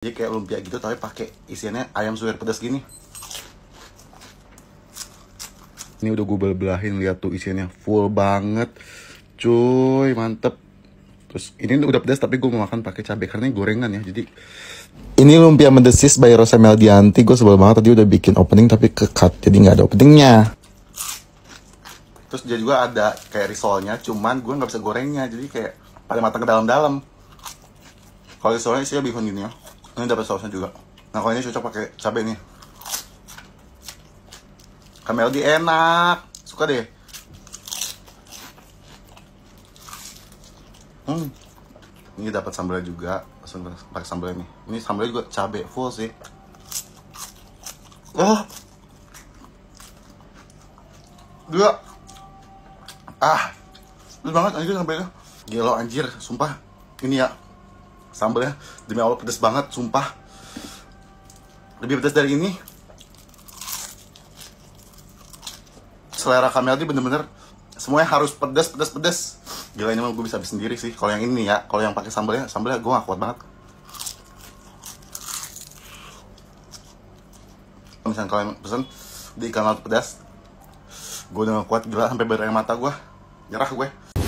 Jadi kayak lumpia gitu tapi pakai isiannya ayam suwir pedas gini. Ini udah gue belahin lihat tuh isiannya full banget. Cuy, mantep. Terus ini udah pedas tapi gue mau makan pakai cabai karena ini gorengan ya. Jadi ini lumpia mendesis by Rosa Meldianti. Gue sebel banget tadi udah bikin opening tapi kekat. Jadi nggak ada openingnya. Terus dia juga ada kayak risolnya, cuman gue nggak bisa gorengnya. Jadi kayak pada matang ke dalam-dalam. Kalau risolnya isinya bihun gini ya ini dapat sausnya juga nah kalau ini cocok pakai cabai nih di enak suka deh hmm ini dapat sambalnya juga langsung pakai sambalnya nih ini sambalnya juga cabai full sih oh dua ah lu banget anjir sambalnya gelo anjir sumpah ini ya sambelnya demi Allah pedes banget sumpah lebih pedas dari ini selera kami ini bener-bener semuanya harus pedas pedas pedas gila ini mah gue bisa habis sendiri sih kalau yang ini ya kalau yang pakai sambalnya, sambalnya gue gak kuat banget misalnya kalian pesen di ikan laut pedas gue udah gak kuat gila sampai berair mata gue nyerah gue